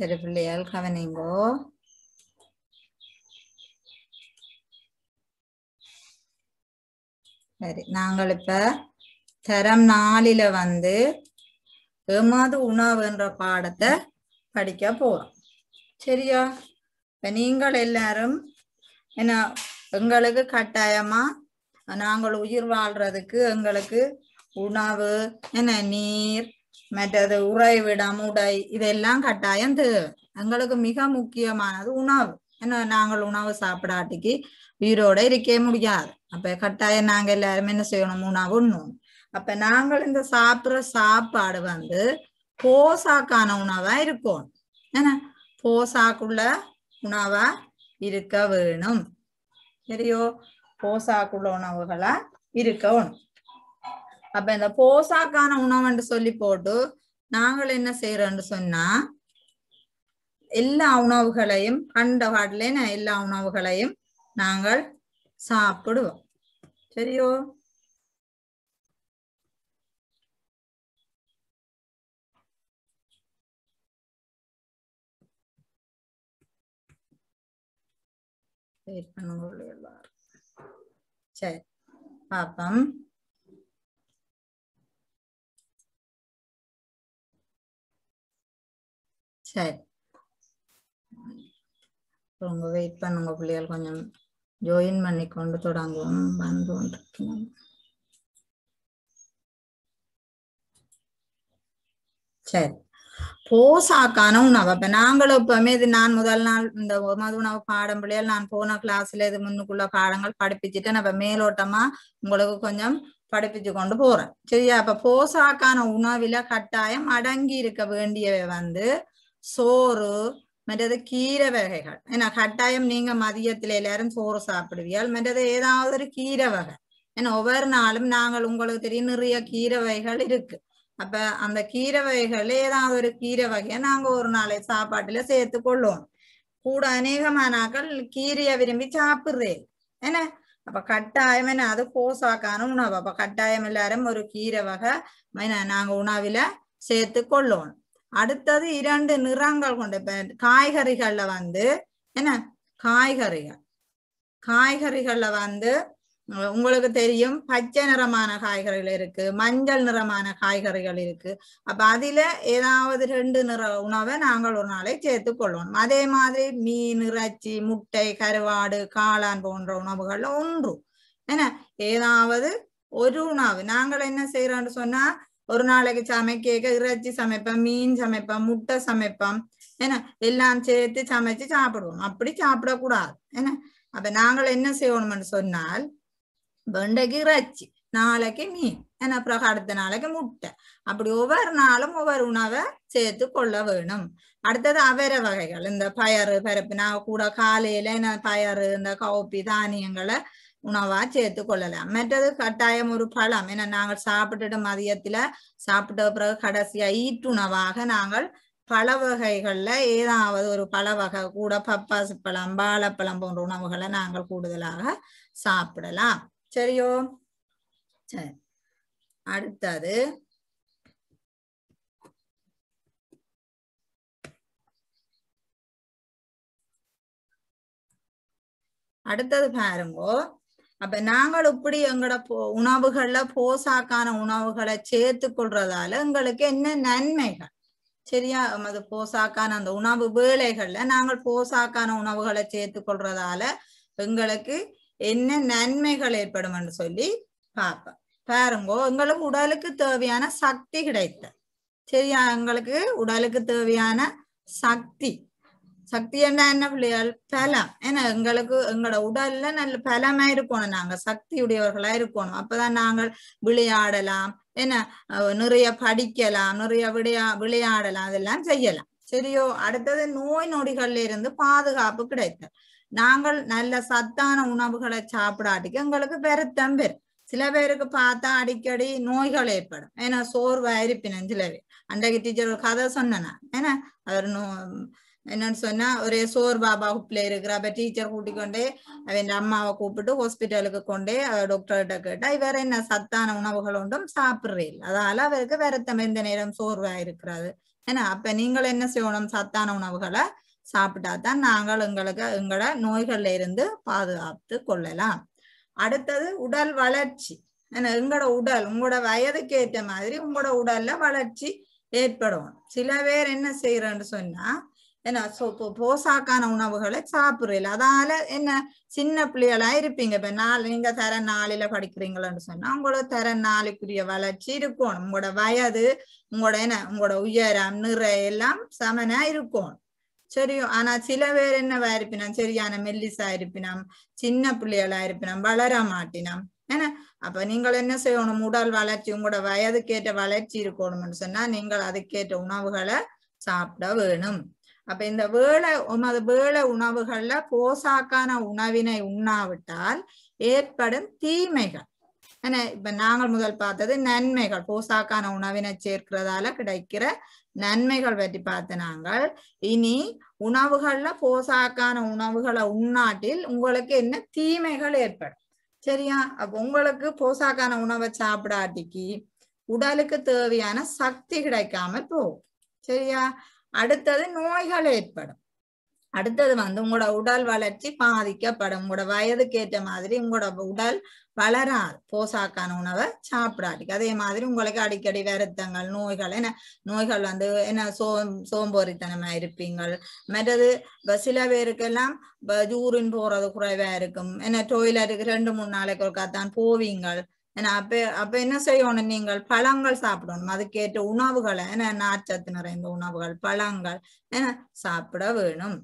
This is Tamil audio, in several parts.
சரி பிள்ளையால் கவனிங்கோ சரி நாங்கள் இப்ப தரம் நாளில வந்து எமாவது உணவுன்ற பாடத்தை படிக்க போறோம் சரியா இப்ப நீங்கள் எல்லாரும் என்ன எங்களுக்கு கட்டாயமா நாங்கள் உயிர் வாழ்றதுக்கு எங்களுக்கு உணவு என்ன நீர் மற்றது உரை உறைவிடம் உடை இதெல்லாம் கட்டாயம் தேவை எங்களுக்கு மிக முக்கியமானது உணவு என்ன நாங்கள் உணவு சாப்பிடாட்டிக்கு உயிரோட இருக்க முடியாது அப்ப கட்டாயம் நாங்க எல்லாருமே என்ன செய்யணும் உணவு உண்ணும் அப்ப நாங்கள் இந்த சாப்பிடுற சாப்பாடு வந்து போசாக்கான உணவா இருக்கும் என்ன போசாக்குள்ள உணவா இருக்க வேணும் சரியோ போசாக்குள்ள உணவுகளா இருக்கணும் அப்ப இந்த போசாக்கான உணவுன்னு சொல்லி போட்டு நாங்கள் என்ன செய்யறோம்னு சொன்னா எல்லா உணவுகளையும் கண்ட பாட்டிலேன்னு எல்லா உணவுகளையும் நாங்கள் சாப்பிடுவோம் சரியோ சரி பாப்பம் சரி ரொம்ப வெயிட் பண்ணுங்க பிள்ளைகள் கொஞ்சம் ஜாயின் பண்ணி கொண்டு தொடங்குவோம் வந்து கொண்டிருக்கணும் சரி போசாக்கான உணவு அப்ப நாங்களும் எப்பவுமே இது நான் முதல் நாள் இந்த மது உணவு பாடம் பிள்ளைகள் நான் போன கிளாஸ்ல இது முன்னுக்குள்ள பாடங்கள் படிப்பிச்சுட்டு நம்ம மேலோட்டமா உங்களுக்கு கொஞ்சம் படிப்பிச்சு கொண்டு போறேன் சரியா அப்ப போசாக்கான உணவில கட்டாயம் அடங்கி இருக்க வேண்டியவை வந்து சோறு மற்றது கீரை வகைகள் ஏன்னா கட்டாயம் நீங்க மதியத்துல எல்லாரும் சோறு சாப்பிடுவியால் மற்றது ஏதாவது ஒரு கீரை வகை ஏன்னா ஒவ்வொரு நாளும் நாங்கள் உங்களுக்கு தெரியும் நிறைய கீரை வகைகள் இருக்கு அப்ப அந்த கீரை வகைகள் ஏதாவது ஒரு கீரை வகையை நாங்க ஒரு நாளை சாப்பாட்டுல சேர்த்து கொள்ளுவோம் கூட அநேகமானாக்கள் கீரையை விரும்பி சாப்பிடுறே ஏன்னா அப்ப கட்டாயம் என்ன அது போசாக்கான உணவு அப்ப கட்டாயம் எல்லாரும் ஒரு கீரை வகை நாங்க உணவுல சேர்த்து கொள்ளணும் அடுத்தது இரண்டு நிறங்கள் கொண்ட இப்ப காய்கறிகள்ல வந்து என்ன காய்கறிகள் காய்கறிகள்ல வந்து உங்களுக்கு தெரியும் பச்சை நிறமான காய்கறிகள் இருக்கு மஞ்சள் நிறமான காய்கறிகள் இருக்கு அப்ப அதுல ஏதாவது ரெண்டு நிற உணவை நாங்கள் ஒரு நாளை சேர்த்து கொள்ளணும் அதே மாதிரி மீன் இறைச்சி முட்டை கருவாடு காளான் போன்ற உணவுகள்ல ஒன்று என்ன ஏதாவது ஒரு உணவு நாங்கள் என்ன செய்யறோம்னு சொன்னா ஒரு நாளைக்கு சமைக்க இறைச்சி சமைப்பேன் மீன் சமைப்பேன் முட்டை சமைப்பேன் என்ன எல்லாம் சேர்த்து சமைச்சு சாப்பிடுவோம் அப்படி சாப்பிடக்கூடாது என்ன அப்ப நாங்கள் என்ன செய்யணும்னு சொன்னால் வெண்டைக்கு இறைச்சி நாளைக்கு மீன் என்ன அப்புறம் அடுத்த நாளைக்கு முட்டை அப்படி ஒவ்வொரு நாளும் ஒவ்வொரு உணவை சேர்த்து கொள்ள வேணும் அடுத்தது அவர வகைகள் இந்த பயறு பருப்பு நான் கூட காலையில என்ன பயறு இந்த கவுப்பி தானியங்களை உணவா சேர்த்து கொள்ளலாம் மற்றது கட்டாயம் ஒரு பழம் ஏன்னா நாங்கள் சாப்பிட்டுட்டு மதியத்துல சாப்பிட்ட பிறகு கடைசியா ஈட்டுணவாக நாங்கள் பழ வகைகள்ல ஏதாவது ஒரு பழ வகை கூட பப்பாசு பழம் வாழைப்பழம் போன்ற உணவுகளை நாங்கள் கூடுதலாக சாப்பிடலாம் சரியோ சரி அடுத்தது அடுத்தது பாருங்கோ அப்ப நாங்கள் இப்படி எங்களோட உணவுகள்ல போசாக்கான உணவுகளை சேர்த்து கொள்றதால எங்களுக்கு என்ன நன்மைகள் சரியா அது போசாக்கான அந்த உணவு வேலைகள்ல நாங்கள் போசாக்கான உணவுகளை சேர்த்து கொள்றதால எங்களுக்கு என்ன நன்மைகள் ஏற்படும் என்று சொல்லி பார்ப்பேன் பாருங்கோ எங்களுக்கு உடலுக்கு தேவையான சக்தி கிடைத்த சரியா எங்களுக்கு உடலுக்கு தேவையான சக்தி சக்தி என்ன என்ன பிள்ளையால் பலம் ஏன்னா எங்களுக்கு எங்களோட உடல்ல நல்ல பலமா இருக்கணும் நாங்க சக்தியுடையவர்களா இருக்கணும் அப்பதான் நாங்கள் விளையாடலாம் என்ன நிறைய படிக்கலாம் நிறைய விளையா விளையாடலாம் அதெல்லாம் செய்யலாம் சரியோ அடுத்தது நோய் நொடிகள்ல இருந்து பாதுகாப்பு கிடைத்த நாங்கள் நல்ல சத்தான உணவுகளை சாப்பிடாட்டிக்கு எங்களுக்கு பெருத்தம் பெரும் சில பேருக்கு பார்த்தா அடிக்கடி நோய்கள் ஏற்படும் ஏன்னா சோர்வா இருப்பினும் சில பேர் அன்றைக்கு டீச்சர் கதை சொன்னேன்னா ஏன்னா அவர் நோ என்னன்னு சொன்னா ஒரு சோர் பாபா ஹுப்ல இருக்கிற அப்ப டீச்சர் கூட்டிக்கொண்டே அவன் அம்மாவை கூப்பிட்டு ஹாஸ்பிட்டலுக்கு கொண்டே டாக்டர்கிட்ட கேட்டா வேற என்ன சத்தான உணவுகள் ஒன்றும் சாப்பிடுறீல் அதால அவருக்கு விரத்தம் எந்த நேரம் சோர்வா இருக்கிறது ஏன்னா அப்ப நீங்கள் என்ன செய்யணும் சத்தான உணவுகளை சாப்பிட்டா தான் நாங்கள் எங்களுக்கு எங்களை நோய்கள்ல இருந்து பாதுகாத்து கொள்ளலாம் அடுத்தது உடல் வளர்ச்சி ஏன்னா எங்களோட உடல் உங்களோட வயதுக்கு ஏற்ற மாதிரி உங்களோட உடல்ல வளர்ச்சி ஏற்படும் சில பேர் என்ன செய்யறன்னு சொன்னா என்ன சோ போசாக்கான உணவுகளை சாப்பிடுறீல அதால என்ன சின்ன பிள்ளைகளா இருப்பீங்க இப்ப நாள் நீங்க தர நாளில படிக்கிறீங்களன்னு சொன்னா உங்களோட தர நாளுக்குரிய வளர்ச்சி இருக்கணும் உங்களோட வயது உங்களோட என்ன உங்களோட உயரம் நிறை எல்லாம் சமனா இருக்கணும் சரியோ ஆனா சில பேர் என்னவா இருப்பினம் சரியான மெல்லிசா இருப்பினம் சின்ன பிள்ளைகளா இருப்பினம் வளர மாட்டினம் ஏன்னா அப்ப நீங்கள் என்ன செய்யணும் உடல் வளர்ச்சி உங்களோட வயதுக்கேற்ற வளர்ச்சி இருக்கணும்னு சொன்னா நீங்கள் அதுக்கேற்ற உணவுகளை சாப்பிட வேணும் அப்ப இந்த வேளை உமது வேளை உணவுகள்ல போசாக்கான உணவினை உண்ணாவிட்டால் ஏற்படும் தீமைகள் இப்ப நாங்கள் முதல் பார்த்தது நன்மைகள் போசாக்கான உணவினை சேர்க்கிறதால கிடைக்கிற நன்மைகள் பற்றி பார்த்து நாங்கள் இனி உணவுகள்ல போசாக்கான உணவுகளை உண்ணாட்டில் உங்களுக்கு என்ன தீமைகள் ஏற்படும் சரியா அப்ப உங்களுக்கு போசாக்கான உணவை சாப்பிடாட்டிக்கு உடலுக்கு தேவையான சக்தி கிடைக்காம போகும் சரியா அடுத்தது நோய்கள் ஏற்படும் அடுத்தது வந்து உங்களோட உடல் வளர்ச்சி பாதிக்கப்படும் உங்களோட வயதுக்கு ஏற்ற மாதிரி உங்களோட உடல் வளராது போசாக்கான உணவை சாப்பிடாதுக்கு அதே மாதிரி உங்களுக்கு அடிக்கடி வருத்தங்கள் நோய்கள் என்ன நோய்கள் வந்து என்ன சோ சோம்போரித்தனமா இருப்பீங்கள் மற்றது சில பேருக்கெல்லாம் ஜூரின் போறது குறைவா இருக்கும் என்ன டொய்லெட்டுக்கு ரெண்டு மூணு நாளைக்கு ஒருக்கா தான் போவீங்கள் ஏன்னா அப்ப அப்ப என்ன செய்யணும் நீங்கள் பழங்கள் சாப்பிடணும் அதுக்கேற்ற உணவுகளை ஏன்னா நாச்சத்து நிறைந்த உணவுகள் பழங்கள் ஏன்னா சாப்பிட வேணும்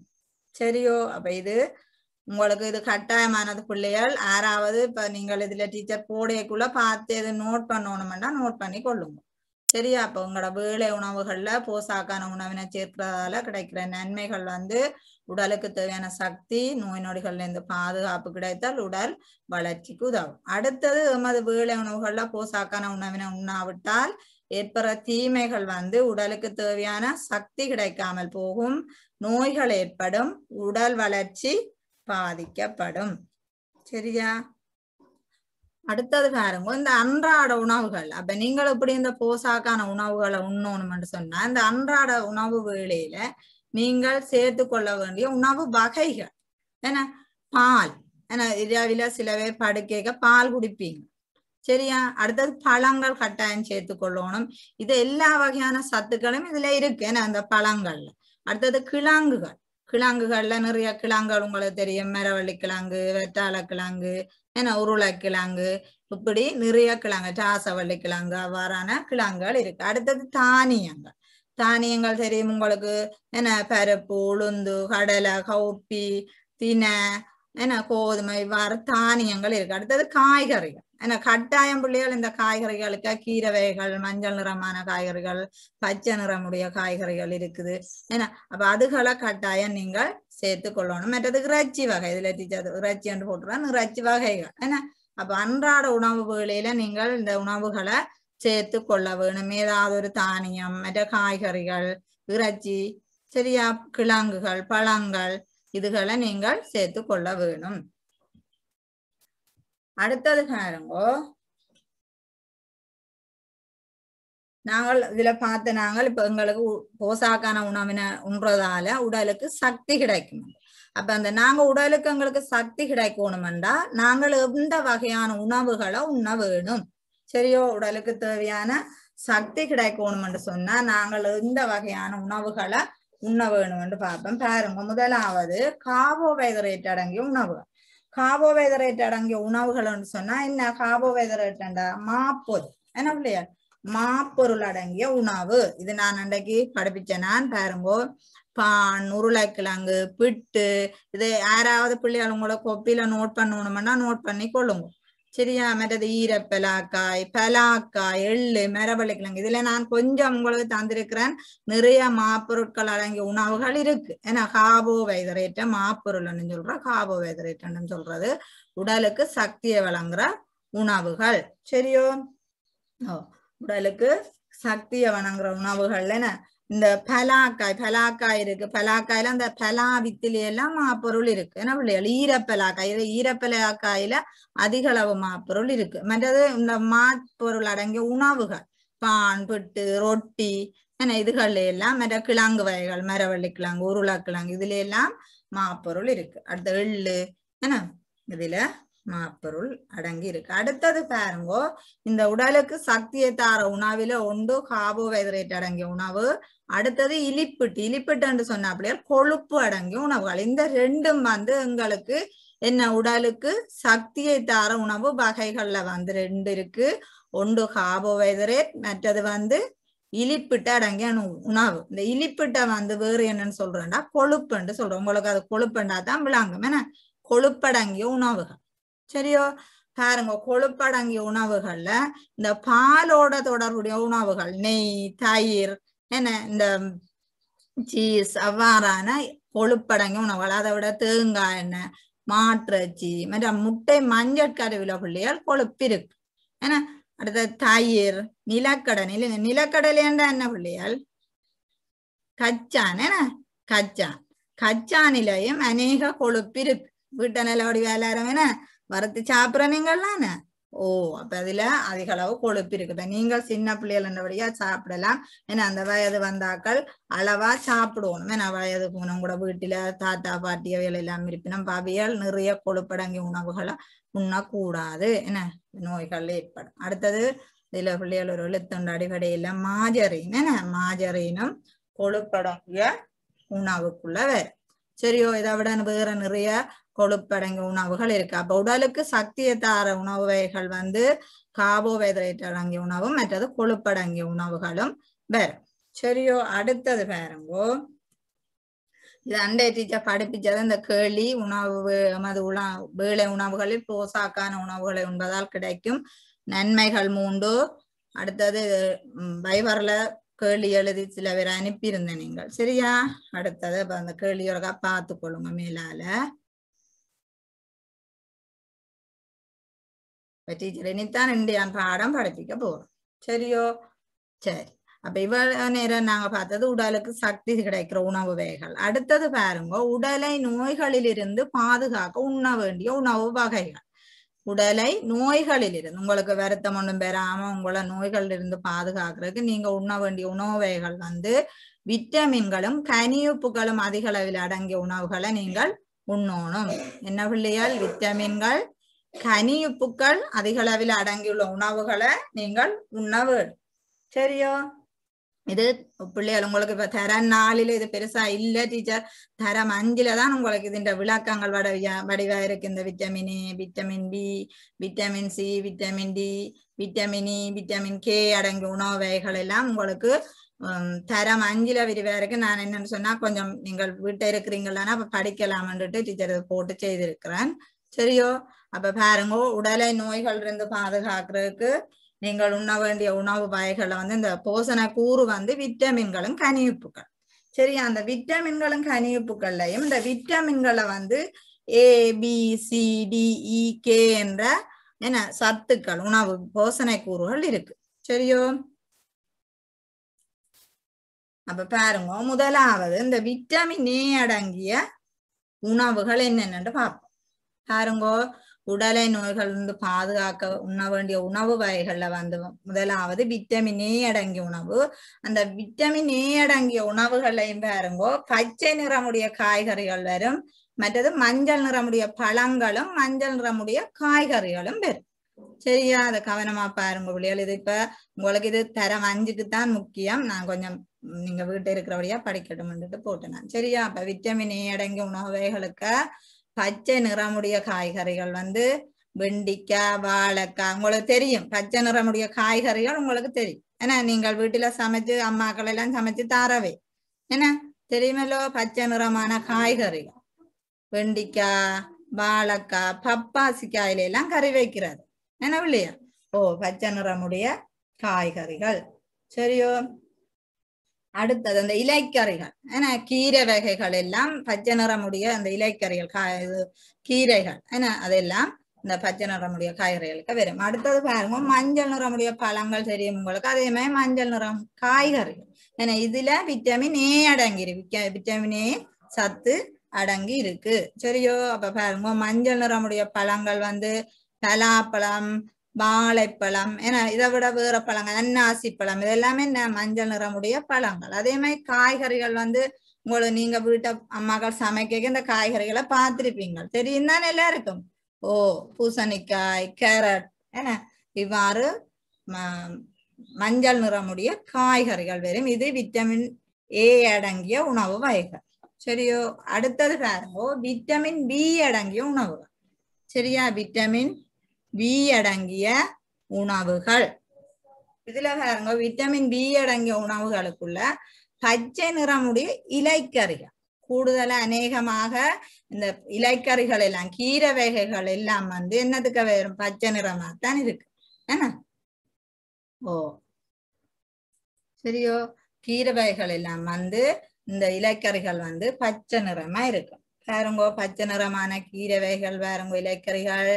சரியோ அப்ப இது உங்களுக்கு இது கட்டாயமானது பிள்ளைகள் ஆறாவது இப்ப நீங்கள் இதுல டீச்சர் போடையக்குள்ள பார்த்து இது நோட் பண்ணணும்னா நோட் பண்ணி கொள்ளுங்க சரியா அப்ப உங்களோட வேலை உணவுகள்ல போசாக்கான உணவினை சேர்க்கிறதால கிடைக்கிற நன்மைகள் வந்து உடலுக்கு தேவையான சக்தி நோய் நொடிகள்ல இருந்து பாதுகாப்பு கிடைத்தால் உடல் வளர்ச்சிக்கு உதவும் அடுத்தது எமது வேலை உணவுகள்ல போசாக்கான உணவினை உண்ணாவிட்டால் ஏற்படுற தீமைகள் வந்து உடலுக்கு தேவையான சக்தி கிடைக்காமல் போகும் நோய்கள் ஏற்படும் உடல் வளர்ச்சி பாதிக்கப்படும் சரியா அடுத்தது பாருங்க இந்த அன்றாட உணவுகள் அப்ப நீங்கள் இப்படி இந்த போசாக்கான உணவுகளை உண்ணணும்னு சொன்னா இந்த அன்றாட உணவு வேலையில நீங்கள் சேர்த்து கொள்ள வேண்டிய உணவு வகைகள் ஏன்னா பால் ஏன்னா இரவில சில பேர் படுக்கைக்க பால் குடிப்பீங்க சரியா அடுத்தது பழங்கள் கட்டாயம் சேர்த்து கொள்ளணும் இது எல்லா வகையான சத்துக்களும் இதுல இருக்கு ஏன்னா அந்த பழங்கள்ல அடுத்தது கிழங்குகள் கிழங்குகள்ல நிறைய கிழங்குகள் உங்களுக்கு தெரியும் மரவள்ளி கிழங்கு வெட்டாள கிழங்கு ஏன்னா உருளை கிழங்கு இப்படி நிறைய கிழங்கு ராசவள்ளி கிழங்கு அவ்வாறான கிழங்குகள் இருக்கு அடுத்தது தானியங்கள் தானியங்கள் தெரியும் உங்களுக்கு என்ன பருப்பு உளுந்து கடலை கவுப்பி தினை என்ன கோதுமை வர தானியங்கள் இருக்கு அடுத்தது காய்கறிகள் ஏன்னா கட்டாயம் பிள்ளைகள் இந்த காய்கறிகளுக்கு கீரை வகைகள் மஞ்சள் நிறமான காய்கறிகள் பச்சை நிறமுடைய காய்கறிகள் இருக்குது ஏன்னா அப்ப அதுகளை கட்டாயம் நீங்கள் சேர்த்து கொள்ளணும் மற்றது இறைச்சி வகை இதுல டீச்சர் இறைச்சி என்று போட்டுறான் இறைச்சி வகைகள் ஏன்னா அப்ப அன்றாட உணவு வேளையில நீங்கள் இந்த உணவுகளை சேர்த்து கொள்ள வேணும் ஏதாவது ஒரு தானியம் மற்ற காய்கறிகள் இறைச்சி சரியா கிழங்குகள் பழங்கள் இதுகளை நீங்கள் சேர்த்து கொள்ள வேணும் அடுத்தது காரங்கோ நாங்கள் இதுல பார்த்த நாங்கள் இப்ப எங்களுக்கு போசாக்கான உணவின உண்றதால உடலுக்கு சக்தி கிடைக்கும் அப்ப அந்த நாங்க உடலுக்கு எங்களுக்கு சக்தி கிடைக்கணும்டா நாங்கள் எந்த வகையான உணவுகளை உண்ண வேணும் சரியோ உடலுக்கு தேவையான சக்தி கிடைக்கணும்னு சொன்னா நாங்கள் இந்த வகையான உணவுகளை உண்ண வேணும்னு பார்ப்போம் பாருங்க முதலாவது காபோவைதரேட் அடங்கிய உணவு காபோவைதரேட் அடங்கிய உணவுகள்னு சொன்னா என்ன கார்போஹைட்ரேட்ண்டா மாப்பொது என்ன இல்லையா மாப்பொருள் அடங்கிய உணவு இது நான் அன்றைக்கு படிப்பிச்சேன் நான் பாருங்கோ பான் உருளைக்கிழங்கு பிட்டு இது யாராவது பிள்ளைகள் உங்களை கொப்பில நோட் பண்ணணும்னா நோட் பண்ணி கொள்ளுங்க சரியா மற்றது ஈரப்பலாக்காய் பலாக்காய் எள்ளு மரவள்ளிக்கிழங்கு இதுல நான் கொஞ்சம் உங்களுக்கு தந்திருக்கிறேன் நிறைய மாப்பொருட்கள் அடங்கிய உணவுகள் இருக்கு ஏன்னா காபோ வைதரேட்ட மாப்பொருள் சொல்ற காபோ வைதரேட்டன்னு சொல்றது உடலுக்கு சக்தியை வழங்குற உணவுகள் சரியோ உடலுக்கு சக்தியை வணங்குற உணவுகள் என்ன இந்த பலாக்காய் பலாக்காய் இருக்கு பலாக்காயில அந்த பலா எல்லாம் மாப்பொருள் இருக்கு என்ன பிள்ளைகள் ஈரப்பலாக்காய் ஈரப்பலாக்காயில அதிக அளவு மாப்பொருள் இருக்கு மற்றது இந்த மாப்பொருள் அடங்கிய உணவுகள் பான் பிட்டு ரொட்டி ஏன்னா இதுகள்ல எல்லாம் மற்ற கிழங்கு வகைகள் மரவள்ளி கிழங்கு உருளைக்கிழங்கு இதுல எல்லாம் மாப்பொருள் இருக்கு அடுத்த எள்ளு ஏன்னா இதுல மாப்பொருள் அடங்கி இருக்கு அடுத்தது பாருங்கோ இந்த உடலுக்கு சக்தியை தார உணவில ஒன்று கார்போஹைட்ரேட் அடங்கிய உணவு அடுத்தது இலிப்பிட்டு இலிப்பிட்டு என்று சொன்ன அப்படியே கொழுப்பு அடங்கிய உணவுகள் இந்த ரெண்டும் வந்து எங்களுக்கு என்ன உடலுக்கு சக்தியை தர உணவு வகைகள்ல வந்து ரெண்டு இருக்கு ஒன்று கார்போஹைட்ரேட் மற்றது வந்து இலிப்பிட்ட அடங்கிய உணவு இந்த இலிப்பிட்ட வந்து வேறு என்னன்னு சொல்றேன்டா கொழுப்புன்னு சொல்றோம் உங்களுக்கு அது கொழுப்புண்டா தான் விளாங்கும் என்ன கொழுப்படங்கிய உணவுகள் சரியோ பாருங்க கொழுப்படங்கிய உணவுகள்ல இந்த பாலோட தொடர்புடைய உணவுகள் நெய் தயிர் என்ன இந்த சீஸ் அவ்வாறான கொழுப்படங்கிய உணவுகள் அதை விட தேங்காய் எண்ணெய் மாற்றச்சி மற்ற முட்டை மஞ்சட்கருவில பிள்ளைகள் கொழுப்பு இருக்கு ஏன்னா அடுத்த தயிர் நிலக்கடலை இல்லைங்க நிலக்கடலைன்ற என்ன பிள்ளைகள் கச்சான் என்ன கச்சான் கச்சானிலையும் அநேக கொழுப்பு இருக்கு வீட்டை நிலவடி வேலை என்ன வறுத்து சாப்பிட்ற நீங்கள்லாம் ஓ அப்ப அதுல அதிக அளவு கொழுப்பு இருக்குது நீங்கள் சின்ன பிள்ளைகள் பிள்ளைகள்ன்றபடியா சாப்பிடலாம் ஏன்னா அந்த வயது வந்தாக்கள் அளவா சாப்பிடுவோம் ஏன்னா வயது போனோம் கூட வீட்டுல தாத்தா பாட்டி அவைகள் எல்லாம் இருப்பினும் பவியால் நிறைய கொழுப்படங்கி உணவுகளை உண்ணக்கூடாது என்ன நோய்கள் ஏற்படும் அடுத்தது இதுல பிள்ளைகள் ஒரு எழுத்துண்டு அடிப்படையில மாஜரீன் என்ன மாஜரீனும் கொழுப்படங்கிய உணவுக்குள்ள வேறு சரியோ இதை விட வேற நிறைய கொழுப்படங்க உணவுகள் இருக்கு அப்ப உடலுக்கு சக்தியை தார உணவு வகைகள் வந்து கார்போஹைட்ரேட் அடங்கிய உணவும் மற்றது கொழுப்படங்கிய உணவுகளும் வேற சரியோ அடுத்தது வேறங்கோ இது அண்டை டீச்சர் படிப்பிச்சது இந்த கேளி உணவு நமது உணவு வேலை உணவுகளில் போசாக்கான உணவுகளை உண்பதால் கிடைக்கும் நன்மைகள் மூண்டு அடுத்தது பைபர்ல கேள்வி எழுதி சில பேர் அனுப்பியிருந்தேன் நீங்கள் சரியா அடுத்தது அந்த கேள்வியோட பார்த்து கொள்ளுங்க மேலால ടീച്ചർ ഇനിത്தான் ரெண்டு நான் பாடம் படிப்பிக்க போறோம் சரியோ சரி அப்ப இவ்வளவு நேரம் நாங்க பார்த்தது உடலுக்கு சக்தி கிடைக்கிற உணவு வகைகள் அடுத்தது பாருங்க உடலை நோய்களிலிருந்து பாதுகாக்க உண்ண வேண்டிய உணவு வகைகள் உடலை நோய்களிலிருந்து உங்களுக்கு வருத்தம் ஒன்றும் பெறாம உங்களை நோய்களிலிருந்து பாதுகாக்கிறதுக்கு நீங்க உண்ண வேண்டிய உணவு வகைகள் வந்து விட்டமின்களும் கனியுப்புகளும் அதிக அளவில் அடங்கிய உணவுகளை நீங்கள் உண்ணணும் என்ன பிள்ளையால் விட்டமின்கள் கனியுப்புக்கள் அதிக அளவில் அடங்கியுள்ள உணவுகளை நீங்கள் உணவு சரியோ இது பிள்ளைகள் உங்களுக்கு இப்ப தர நாளில இது பெருசா இல்ல டீச்சர் தரம் அஞ்சுல தான் உங்களுக்கு இதுன்ற விளக்கங்கள் வட வடிவா இருக்கு இந்த vitamin A vitamin B vitamin C vitamin D vitamin E vitamin K அடங்கிய உணவு வகைகள் எல்லாம் உங்களுக்கு தரம் அஞ்சுல விரிவா இருக்கு நான் என்னன்னு சொன்னா கொஞ்சம் நீங்கள் வீட்டை இருக்கிறீங்களா அப்ப படிக்கலாம்ன்றுட்டு டீச்சர் போட்டு செய்திருக்கிறேன் சரியோ அப்ப பாருங்க உடலை நோய்கள் இருந்து பாதுகாக்கிறதுக்கு நீங்கள் உண்ண வேண்டிய உணவு வகைகளை வந்து இந்த போஷண கூறு வந்து விட்டமின்களும் கனியுப்புகள் சரி அந்த விட்டமின்களும் கனியுப்புகள்லையும் இந்த விட்டமின்களை வந்து A B C D E K என்ற என்ன சத்துக்கள் உணவு போசனை கூறுகள் இருக்கு சரியோ அப்ப பாருங்க முதலாவது இந்த விட்டமின் ஏ அடங்கிய உணவுகள் என்னென்னு பார்ப்போம் பாருங்கோ உடலை நோய்கள் இருந்து பாதுகாக்க உண்ண வேண்டிய உணவு வகைகள்ல வந்து முதலாவது விட்டமின் ஏ அடங்கிய உணவு அந்த விட்டமின் ஏ அடங்கிய உணவுகளையும் பாருங்கோ பச்சை நிறமுடைய காய்கறிகள் வரும் மற்றது மஞ்சள் நிறமுடைய பழங்களும் மஞ்சள் நிறமுடைய காய்கறிகளும் வரும் சரியா அதை கவனமா பாருங்க பிள்ளைகள் இது இப்ப உங்களுக்கு இது தரம் அஞ்சுக்கு தான் முக்கியம் நான் கொஞ்சம் நீங்க வீட்டு இருக்கிறபடியா படிக்கட்டும் போட்டேன் சரியா அப்ப விட்டமின் ஏ அடங்கிய உணவு வகைகளுக்கு பச்சை நிறமுடைய காய்கறிகள் வந்து வெண்டிக்காய் வாழைக்காய் உங்களுக்கு தெரியும் பச்சை நிறமுடைய காய்கறிகள் உங்களுக்கு தெரியும் ஏன்னா நீங்கள் வீட்டுல சமைச்சு அம்மாக்கள் எல்லாம் சமைச்சு தாரவே என்ன தெரியுமல்லோ பச்சை நிறமான காய்கறிகள் வெண்டிக்காய் வாழைக்காய் பப்பாசிக்காயில எல்லாம் கறி வைக்கிறது என்ன இல்லையா ஓ பச்சை நிறமுடைய காய்கறிகள் சரியோ அடுத்தது அந்த இலைக்கறிகள் ஏன்னா கீரை வகைகள் எல்லாம் பச்சை நிறமுடைய அந்த இலைக்கறிகள் கா இது கீரைகள் ஏன்னா அதெல்லாம் இந்த பச்சை நிறமுடைய காய்கறிகளுக்கு வரும் அடுத்தது பாருங்க மஞ்சள் நிறமுடைய பழங்கள் தெரியும் உங்களுக்கு அதே மாதிரி மஞ்சள் நிறம் காய்கறிகள் ஏன்னா இதுல விட்டமின் ஏ அடங்கி விட்டமின் ஏ சத்து அடங்கி இருக்கு சரியோ அப்ப பாருங்க மஞ்சள் நிறமுடைய பழங்கள் வந்து பலாப்பழம் வாழைப்பழம் ஏன்னா இதை விட வேற பழங்கள் அன்னாசி பழம் இதெல்லாமே மஞ்சள் நிறமுடைய பழங்கள் அதே மாதிரி காய்கறிகள் வந்து உங்களை நீங்க வீட்டை அம்மாக்கள் சமைக்க இந்த காய்கறிகளை பார்த்திருப்பீங்க தெரியும் தானே எல்லாருக்கும் ஓ பூசணிக்காய் கேரட் ஏன்னா இவ்வாறு மஞ்சள் நிறமுடைய காய்கறிகள் வெறும் இது விட்டமின் ஏ அடங்கிய உணவு வகைகள் சரியோ அடுத்தது பாருங்க விட்டமின் பி அடங்கிய உணவுகள் சரியா விட்டமின் பி அடங்கிய உணவுகள் இதுல பாருங்க விட்டமின் பி அடங்கிய உணவுகளுக்குள்ள பச்சை நிறமுடைய இலைக்கறிகள் கூடுதலா அநேகமாக இந்த இலைக்கறிகள் எல்லாம் கீரை வகைகள் எல்லாம் வந்து என்னதுக்கு வெறும் பச்சை நிறமா தான் இருக்கு என்ன ஓ சரியோ கீரை வகைகள் எல்லாம் வந்து இந்த இலைக்கறிகள் வந்து பச்சை நிறமா இருக்கும் பாருங்கோ பச்சை நிறமான கீரை வகைகள் பாருங்க இலைக்கறிகள்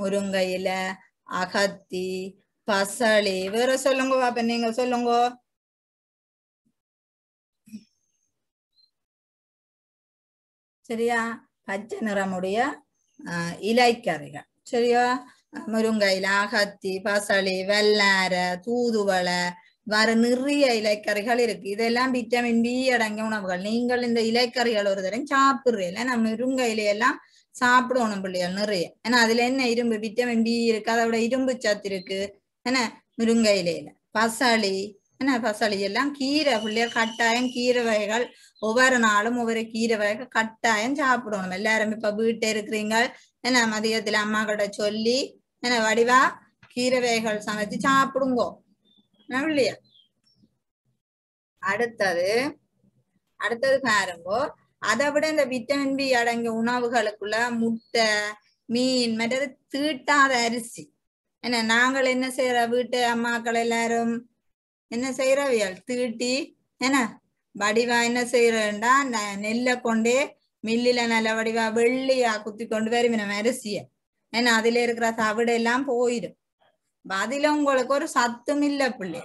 முருங்கையில அகத்தி பசளி வேற சொல்லுங்க பாப்ப நீங்க சொல்லுங்க சரியா பச்சை நிறமுடைய ஆஹ் இலைக்கறிகள் சரியா முருங்கையில அகத்தி பசளி வெள்ளார தூதுவளை வேற நிறைய இலைக்கறிகள் இருக்கு இதெல்லாம் விட்டமின் பி அடங்கிய உணவுகள் நீங்கள் இந்த இலைக்கறிகள் ஒரு தரம் சாப்பிடுறீங்கள நம்ம முருங்கையில எல்லாம் சாப்பிடணும் பிள்ளைகள் நிறைய ஏன்னா அதுல என்ன இரும்பு விட்டமின் பி இருக்கு அதோட இரும்பு சத்து இருக்கு என்ன முருங்கை இலையில பசாளி என்ன பசாளி எல்லாம் கீரை பிள்ளையர் கட்டாயம் கீரை வகைகள் ஒவ்வொரு நாளும் ஒவ்வொரு கீரை வகைகள் கட்டாயம் சாப்பிடணும் எல்லாரும் இப்ப வீட்டை இருக்கிறீங்க என்ன மதியத்துல அம்மா கிட்ட சொல்லி என்ன வடிவா கீரை வகைகள் சமைச்சு சாப்பிடுங்கோ இல்லையா அடுத்தது அடுத்தது பாருங்கோ அதை விட இந்த விட்டமின் பி அடங்கிய உணவுகளுக்குள்ள முட்டை மீன் மற்றது தீட்டாத அரிசி என்ன நாங்கள் என்ன செய்யற வீட்டு அம்மாக்கள் எல்லாரும் என்ன செய்யறவியால் தீட்டி என்ன வடிவா என்ன செய்யறேன்டா நெல்லை கொண்டே மில்லில நல்ல வடிவா வெள்ளியா குத்தி கொண்டு வரும் நம்ம அரிசிய ஏன்னா அதுல இருக்கிற தவிட எல்லாம் போயிடும் அதுல உங்களுக்கு ஒரு சத்தும் இல்ல பிள்ளைய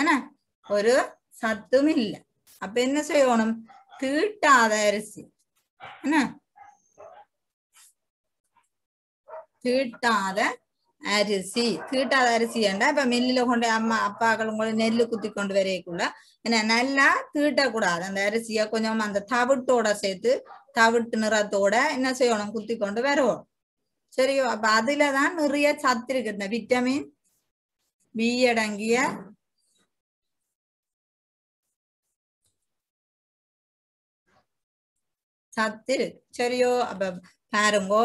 ஏன்னா ஒரு சத்தும் இல்ல அப்ப என்ன செய்யணும் தீட்டாத அரிசி என்ன தீட்டாத அரிசி தீட்டாத அரிசி ஏண்டா இப்ப மில்லில கொண்டு அம்மா அப்பாக்களும் கூட நெல் குத்தி கொண்டு வரையக்குள்ள என்ன நல்லா தீட்டக்கூடாது அந்த அரிசிய கொஞ்சம் அந்த தவிட்டோட சேர்த்து தவிட்டு நிறத்தோட என்ன செய்யணும் குத்தி கொண்டு வருவோம் சரியோ அப்ப அதுலதான் நிறைய சத்து இருக்கு இந்த விட்டமின் பி அடங்கிய சத்து சரியோ அப்ப பாருங்கோ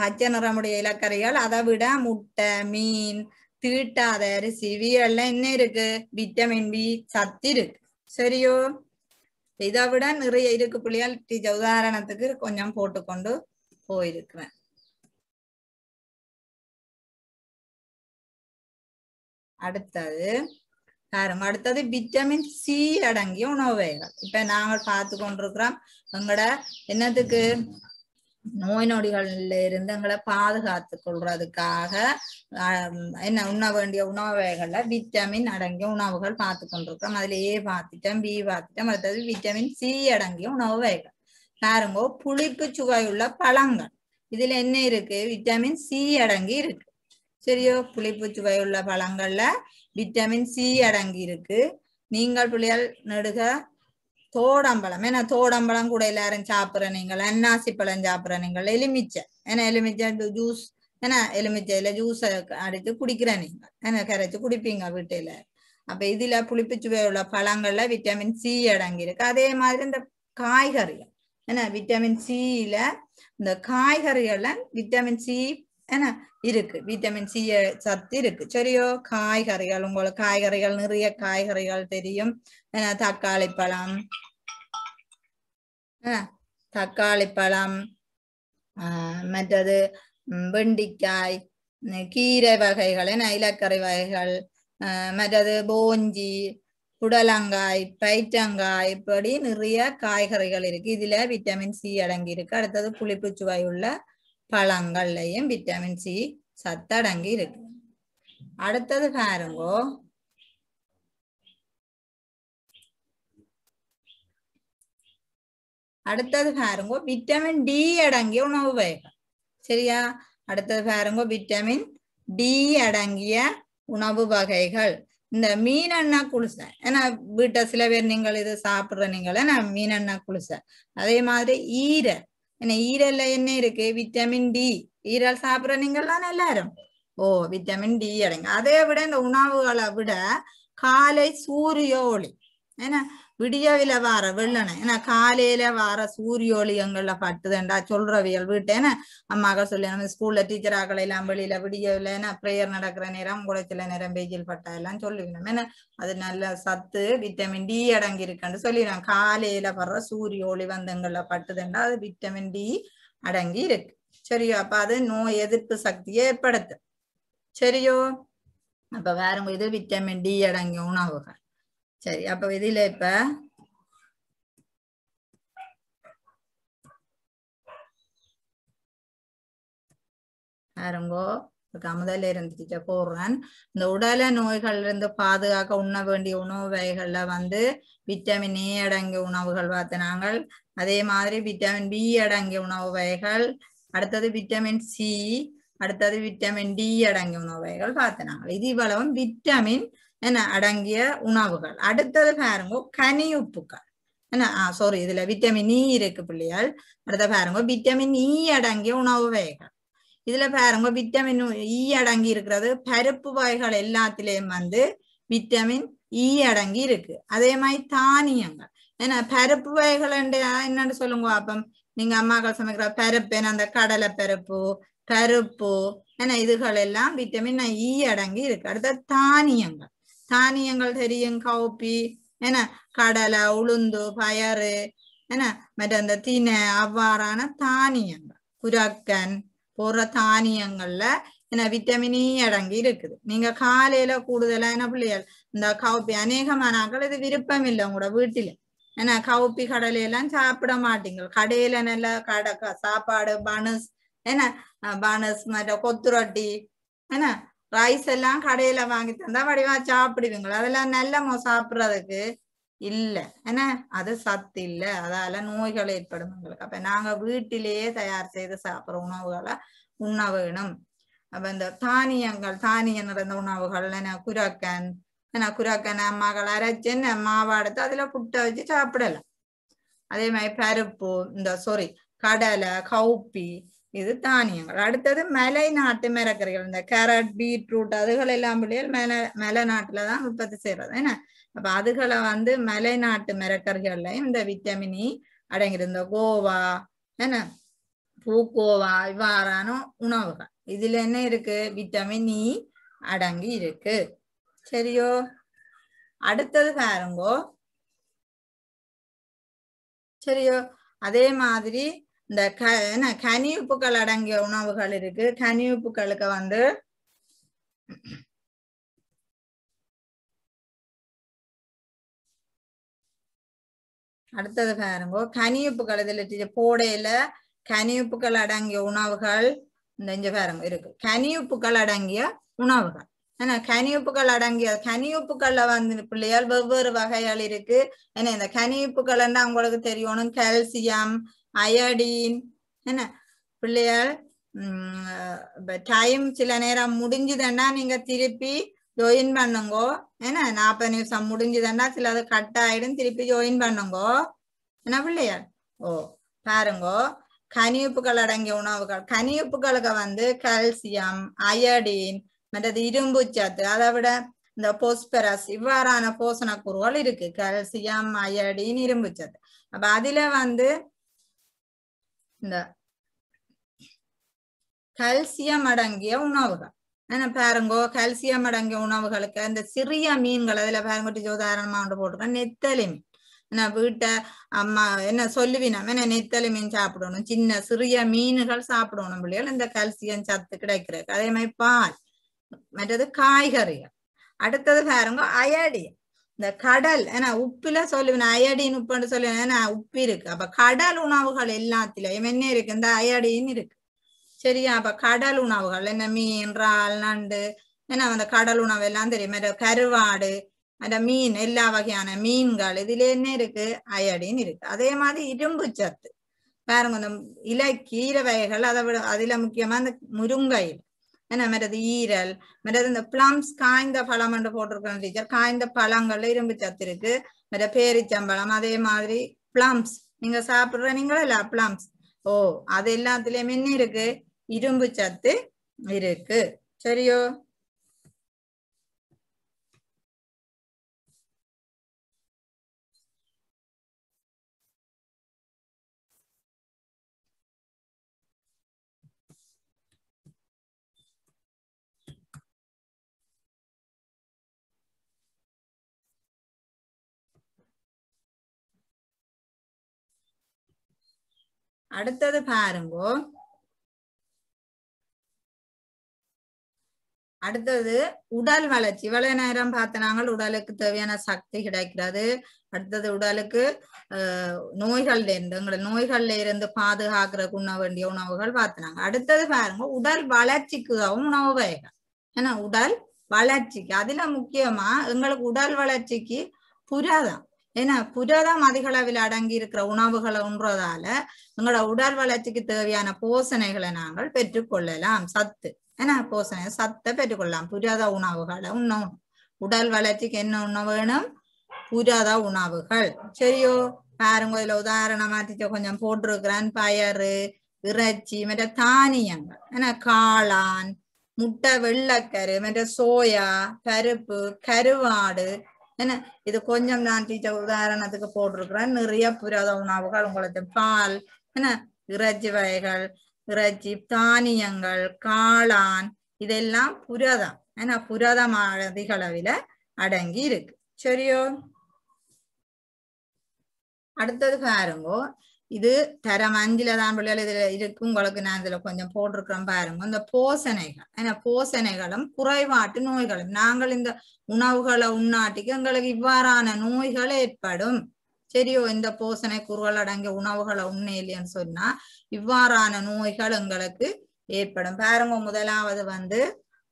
பச்சை நிறமுடைய இலக்கறிகள் அதை விட முட்டை மீன் தீட்டாத அரிசி வீரெல்லாம் என்ன இருக்கு விட்டமின் பி சத்து இருக்கு சரியோ இதை விட நிறைய இருக்கு பிள்ளையால் டீச்சர் உதாரணத்துக்கு கொஞ்சம் போட்டுக்கொண்டு போயிருக்கிறேன் அடுத்தது காரம் அடுத்தது விட்டமின் சி அடங்கிய உணவுகள் இப்ப நாங்கள் பார்த்து கொண்டிருக்கிறோம் எங்கட என்னத்துக்கு நோய் நொடிகள்ல இருந்து எங்களை பாதுகாத்து கொள்றதுக்காக என்ன உண்ண வேண்டிய உணவுகள்ல விட்டமின் அடங்கிய உணவுகள் பார்த்து கொண்டிருக்கிறோம் அதுல ஏ பார்த்துட்டோம் பி பார்த்துட்டோம் அடுத்தது விட்டமின் சி அடங்கிய உணவு வகைகள் பாருங்க புளிப்பு சுவையுள்ள பழங்கள் இதுல என்ன இருக்கு விட்டமின் சி அடங்கி இருக்கு சரியோ புளிப்பு சுவையுள்ள பழங்கள்ல விட்டமின் சி அடங்கி இருக்கு நீங்கள் பிள்ளைகள் நடுக தோடம்பழம் ஏன்னா தோடம்பழம் கூட எல்லாரும் சாப்பிட்ற நீங்கள் அன்னாசி பழம் சாப்பிட்ற நீங்கள் எலுமிச்சை ஏன்னா எலுமிச்சை ஜூஸ் ஏன்னா எலுமிச்சையில ஜூஸ் அடித்து குடிக்கிற நீங்கள் ஏன்னா கரைச்சு குடிப்பீங்க வீட்டுல அப்ப இதுல புளிப்பு உள்ள பழங்கள்ல விட்டமின் சி அடங்கி இருக்கு அதே மாதிரி இந்த காய்கறிகள் ஏன்னா விட்டமின் சியில இந்த காய்கறிகள்ல விட்டமின் சி ஏன்னா இருக்கு விட்டமின் சி சத்து இருக்கு சரியோ காய்கறிகள் உங்களுக்கு காய்கறிகள் நிறைய காய்கறிகள் தெரியும் தக்காளி பழம் தக்காளி பழம் மற்றது வெண்டிக்காய் கீரை வகைகள் இலக்கரை வகைகள் மற்றது போஞ்சி புடலங்காய் பைட்டங்காய் இப்படி நிறைய காய்கறிகள் இருக்கு இதுல விட்டமின் சி அடங்கி இருக்கு அடுத்தது புளிப்பு சுவை உள்ள பழங்கள்லயும் விட்டமின் சி சத்தடங்கி இருக்கு அடுத்தது பாருங்கோ அடுத்தது பாருங்கோ விட்டமின் டி அடங்கிய உணவு வகைகள் சரியா அடுத்தது பாருங்கோ விட்டமின் டி அடங்கிய உணவு வகைகள் இந்த மீன் அண்ணா குளிச ஏன்னா வீட்டை சில பேர் நீங்கள் இது சாப்பிட்ற நீங்கள் மீன் அண்ணா குளிச அதே மாதிரி ஈரை என்ன ஈரல்ல என்ன இருக்கு விட்டமின் டி ஈரல் சாப்பிடுற நீங்கள்லாம் எல்லாரும் ஓ விட்டமின் டி அடங்க அதே விட இந்த உணவுகளை விட காலை சூரிய ஒளி ஏன்னா விடியவில வார வெள்ளன ஏன்னா காலையில வார சூரிய சூரியோலியங்கள்ல பட்டுதண்டா சொல்றவியல் வீட்டு ஏன்னா அம்மாக்கள் சொல்லி நம்ம ஸ்கூல்ல டீச்சராக்கள் எல்லாம் வெளியில விடியவில பிரேயர் நடக்கிற நேரம் கூட சில நேரம் வெயில் பட்டா எல்லாம் சொல்லிவிடும் ஏன்னா அது நல்ல சத்து விட்டமின் டி அடங்கி இருக்குன்னு சொல்லிடும் காலையில வர்ற சூரிய ஒளி வந்தங்கள்ல பட்டுதண்டா அது விட்டமின் டி அடங்கி இருக்கு சரியோ அப்ப அது நோய் எதிர்ப்பு சக்தியை ஏற்படுத்து சரியோ அப்ப வேற இது விட்டமின் டி அடங்கிய உணவுகள் சரி அப்ப இதுல இப்ப ஆரம்போ கமதல இருந்துட்டு போடுறேன் இந்த உடல நோய்கள் இருந்து பாதுகாக்க உண்ண வேண்டிய உணவு வகைகள்ல வந்து விட்டமின் ஏ அடங்கிய உணவுகள் பார்த்து அதே மாதிரி விட்டமின் பி அடங்கிய உணவு வகைகள் அடுத்தது விட்டமின் சி அடுத்தது விட்டமின் டி அடங்கிய உணவு வகைகள் பார்த்து இது இவ்வளவும் விட்டமின் என்ன அடங்கிய உணவுகள் அடுத்தது பாருங்க கனி உப்புக்கள் என்ன சாரி இதுல விட்டமின் இ e இருக்கு பிள்ளையால் அடுத்த பாருங்க விட்டமின் இ e அடங்கிய உணவு வகைகள் இதுல பாருங்க விட்டமின் இ e அடங்கி இருக்கிறது பருப்பு வகைகள் எல்லாத்திலயும் வந்து விட்டமின் இ அடங்கி இருக்கு அதே மாதிரி தானியங்கள் ஏன்னா பருப்பு வகைகள் என்னன்னு சொல்லுங்க அப்பம் நீங்க அம்மாக்கள் சமைக்கிற பருப்பு அந்த கடலை பருப்பு கருப்பு ஏன்னா இதுகள் எல்லாம் விட்டமின் இ அடங்கி இருக்கு அடுத்த தானியங்கள் தானியங்கள் தெரியும் கவுப்பி என்ன கடலை உளுந்து பயறு என்ன மற்ற அந்த தினை அவ்வாறான தானியங்கள் குரக்கன் போற தானியங்கள்ல என்ன விட்டமினி e அடங்கி இருக்குது நீங்க காலையில கூடுதலா என்ன பிள்ளைகள் இந்த கவுப்பி அநேகமானாக்கள் இது விருப்பம் இல்லை உங்களோட வீட்டில ஏன்னா கவுப்பி கடலை எல்லாம் சாப்பிட மாட்டீங்க கடையில நல்ல கடை சாப்பாடு பனஸ் என்ன பனஸ் மற்ற கொத்துரொட்டி என்ன ரைஸ் எல்லாம் கடையில வாங்கி தந்தா வடிவா சாப்பிடுவீங்களா அதெல்லாம் நல்லமோ சாப்பிடுறதுக்கு இல்ல ஏன்னா அது சத்து இல்ல அதால நோய்கள் ஏற்படும் எங்களுக்கு அப்ப நாங்க வீட்டிலேயே தயார் செய்து சாப்பிடுற உணவுகளை உண்ண வேணும் அப்ப இந்த தானியங்கள் தானியம் நிறைந்த உணவுகள் என்ன குரக்கன் ஏன்னா குரக்கன் அம்மாக்கள் அரைச்சு என்ன மாவாடுத்து அதுல புட்டை வச்சு சாப்பிடலாம் அதே மாதிரி பருப்பு இந்த சாரி கடலை கவுப்பி இது தானியங்கள் அடுத்தது மலை நாட்டு மிரக்கறிகள் இந்த கேரட் பீட்ரூட் அதுகள் எல்லாம் மலை மலை நாட்டுல தான் உற்பத்தி செய்யறது என்ன அப்ப அதுகளை வந்து மலை நாட்டு மரக்கறிகள்லயும் இந்த விட்டமின் இ e அடங்கியிருந்த கோவா என்ன பூக்கோவா இவ்வாறான உணவுகள் இதுல என்ன இருக்கு விட்டமின் இ e அடங்கி இருக்கு சரியோ அடுத்தது பாருங்கோ சரியோ அதே மாதிரி இந்த க என்ன கனியுப்புக்கள் அடங்கிய உணவுகள் இருக்கு கனியுப்புகளுக்கு வந்து அடுத்தது பாருங்க கனியுப்புகள் இதுல போடையில கனியுப்புகள் அடங்கிய உணவுகள் இந்த இஞ்ச பாருங்க இருக்கு கனியுப்புகள் அடங்கிய உணவுகள் ஏன்னா உப்புகள் அடங்கிய கனியுப்புகள்ல வந்து பிள்ளையால் வெவ்வேறு வகைகள் இருக்கு ஏன்னா இந்த என்ன உங்களுக்கு தெரியணும் கால்சியம் அயோடின் என்ன பிள்ளைகள் டைம் சில நேரம் முடிஞ்சுதுன்னா நீங்க திருப்பி ஜாயின் பண்ணுங்கோ ஏன்னா நாற்பது நிமிஷம் முடிஞ்சுதுன்னா சில அது கட் ஆயிடும் திருப்பி ஜாயின் பண்ணுங்கோ என்ன பிள்ளையார் ஓ பாருங்கோ கனியுப்புகள் அடங்கிய உணவுகள் கனியுப்புகளுக்கு வந்து கால்சியம் அயடின் மற்றது இரும்பு சத்து அதை விட இந்த போஸ்பரஸ் இவ்வாறான போசண கூறுகள் இருக்கு கால்சியம் அயடின் இரும்பு சத்து அப்ப அதுல வந்து இந்த கால்சியம் அடங்கிய உணவுகள் என்ன பாருங்கோ கல்சியம் அடங்கிய உணவுகளுக்கு இந்த சிறிய மீன்கள் அதுல பாருங்க உதாரணமா ஒன்று போட்டிருக்கேன் நெத்தலி மீன் என்ன வீட்டை அம்மா என்ன சொல்லுவினா என்ன நெத்தலி மீன் சாப்பிடணும் சின்ன சிறிய மீன்கள் சாப்பிடணும் பிள்ளைகள் இந்த கல்சியம் சத்து கிடைக்கிறது அதே மாதிரி பால் மற்றது காய்கறிகள் அடுத்தது பாருங்க அயடியம் இந்த கடல் ஏன்னா உப்புல சொல்லுவேன் அயடின் உப்புன்னு சொல்லுவேன் ஏன்னா உப்பு இருக்கு அப்ப கடல் உணவுகள் எல்லாத்திலையும் என்ன இருக்கு இந்த அயடின் இருக்கு சரியா அப்ப கடல் உணவுகள் என்ன மீன் ரால் நண்டு ஏன்னா அந்த கடல் உணவு எல்லாம் தெரியும் கருவாடு அந்த மீன் எல்லா வகையான மீன்கள் இதுல என்ன இருக்கு அயடின் இருக்கு அதே மாதிரி இரும்பு சத்து பாருங்க இந்த இலை கீரை வகைகள் அதை விட அதுல முக்கியமா இந்த முருங்கை என்ன மற்றது ஈரல் மற்றது இந்த பிளம்ஸ் காய்ந்த பழம் என்று போட்டிருக்கோம் டீச்சர் காய்ந்த பழங்கள்ல இரும்பு சத்து இருக்கு மற்ற பேரிச்சம்பழம் அதே மாதிரி பிளம்ஸ் நீங்க சாப்பிடுற நீங்களா பிளம்ஸ் ஓ அது எல்லாத்துலயும் என்ன இருக்கு இரும்பு சத்து இருக்கு சரியோ அடுத்தது பாருங்க அடுத்தது உடல் வளர்ச்சி இவ்வளவு நேரம் பார்த்தனாங்க உடலுக்கு தேவையான சக்தி கிடைக்கிறது அடுத்தது உடலுக்கு நோய்கள் இருந்து எங்களை நோய்கள்ல இருந்து பாதுகாக்கிற உண்ண வேண்டிய உணவுகள் பார்த்தனாங்க அடுத்தது பாருங்க உடல் வளர்ச்சிக்குதாவும் உணவு வகைகள் ஏன்னா உடல் வளர்ச்சிக்கு அதுல முக்கியமா எங்களுக்கு உடல் வளர்ச்சிக்கு புறாதான் ஏன்னா புரதம் அதிக அளவில் அடங்கி இருக்கிற உணவுகளை உண்றதால எங்களோட உடல் வளர்ச்சிக்கு தேவையான போசனைகளை நாங்கள் பெற்றுக்கொள்ளலாம் சத்து ஏன்னா போசனை சத்தை பெற்றுக்கொள்ளலாம் புரத உணவுகளை உண்ணணும் உடல் வளர்ச்சிக்கு என்ன உண்ண வேணும் புரத உணவுகள் சரியோ பாருங்க இதுல உதாரணமா டீச்சர் கொஞ்சம் போட்டிருக்கிறான் பயறு இறைச்சி மற்ற தானியங்கள் ஏன்னா காளான் முட்டை வெள்ளக்கரு மற்ற சோயா பருப்பு கருவாடு என்ன இது கொஞ்சம் நான் டீச்சர் உதாரணத்துக்கு போட்டிருக்கிறேன் நிறைய புரியாத உணவுகள் உங்களுக்கு பால் என்ன இறைச்சி வகைகள் இறைச்சி தானியங்கள் காளான் இதெல்லாம் புரதம் ஏன்னா புரதம் அதிக அளவில் அடங்கி இருக்கு சரியோ அடுத்தது பாருங்க இது தரம் அஞ்சுல தான் பிள்ளைகள் இதுல இருக்கு உங்களுக்கு நான் இதுல கொஞ்சம் போட்டிருக்கிறேன் பாருங்க இந்த போசனைகள் ஏன்னா போசனைகளும் குறைபாட்டு நோய்களும் நாங்கள் இந்த உணவுகளை உண்ணாட்டிக்கு எங்களுக்கு இவ்வாறான நோய்கள் ஏற்படும் சரியோ இந்த போசனை குறுகள் அடங்கிய உணவுகளை உண்ண இல்லையன்னு சொன்னா இவ்வாறான நோய்கள் எங்களுக்கு ஏற்படும் பாருங்க முதலாவது வந்து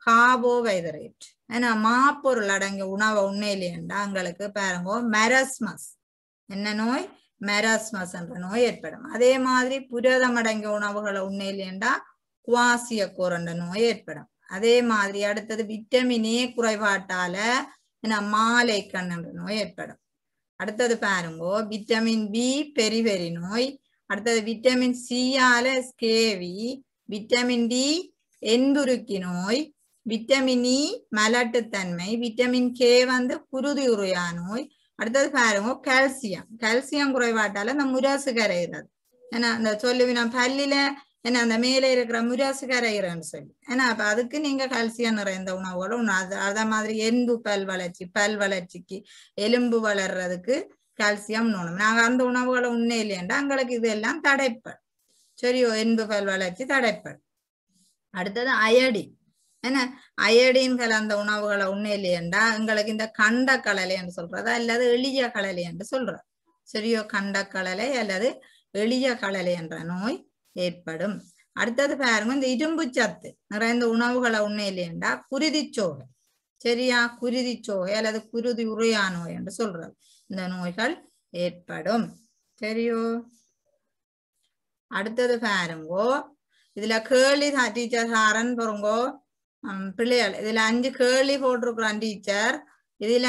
கார்போஹைட்ரேட் ஏன்னா மாப்பொருள் அடங்கிய உணவை உண்ண இல்லையண்டா எங்களுக்கு பாருங்க மெரஸ்மஸ் என்ன நோய் மெராஸ்மஸ் என்ற நோய் ஏற்படும் அதே மாதிரி புரதம் அடங்கிய உணவுகளை உண்மையிலேண்டா குவாசிய என்ற நோய் ஏற்படும் அதே மாதிரி அடுத்தது விட்டமின் ஏ குறைபாட்டால மாலை கண் என்ற நோய் ஏற்படும் அடுத்தது பாருங்கோ விட்டமின் பி பெரிவெரி நோய் அடுத்தது விட்டமின் சியால ஸ்கேவி விட்டமின் டி என்புருக்கி நோய் விட்டமின் இ e மலட்டுத்தன்மை விட்டமின் கே வந்து குருதியுரையா நோய் அடுத்தது பாருங்க கால்சியம் கால்சியம் குறைவாட்டால இந்த முராசு கரையிறது ஏன்னா அந்த சொல்லுவினா பல்லில ஏன்னா அந்த மேலே இருக்கிற முராசு கரையிறன்னு சொல்லி ஏன்னா அப்ப அதுக்கு நீங்க கால்சியம் நிறைந்த உணவுகளை உணவு அத மாதிரி எலும்பு பல் வளர்ச்சி பல் வளர்ச்சிக்கு எலும்பு வளர்றதுக்கு கால்சியம் உணவு நாங்க அந்த உணவுகளை உண்மை இல்லையாண்டா எங்களுக்கு இது எல்லாம் தடைப்படும் சரியோ எலும்பு பல் வளர்ச்சி தடைப்பல் அடுத்தது அயடின் என்ன அயடின் கலந்த உணவுகளை உண்ண இல்லையண்டா எங்களுக்கு இந்த கண்ட என்று சொல்றதா அல்லது எளிய கடலை என்று சொல்றது சரியோ கண்ட கடலை அல்லது எளிய கடலை என்ற நோய் ஏற்படும் அடுத்தது பாருங்க இந்த இரும்பு சத்து நிறைந்த உணவுகளை உண்ண உண்ணையிலேண்டா குருதிச்சோகை சரியா குருதிச்சோகை அல்லது குருதி உரையா நோய் என்று சொல்றது இந்த நோய்கள் ஏற்படும் சரியோ அடுத்தது பாருங்கோ இதுல கேள்வி டீச்சர் சாரன் பொருங்கோ பிள்ளைகள் இதுல அஞ்சு கேள்வி போட்டிருக்கிறான் டீச்சர் இதுல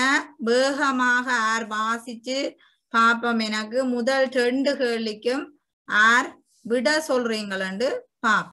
வேகமாக ஆர் வாசிச்சு பாப்போம் எனக்கு முதல் ரெண்டு கேள்விக்கும் ஆர் விட சொல்றீங்களு பாப்போம்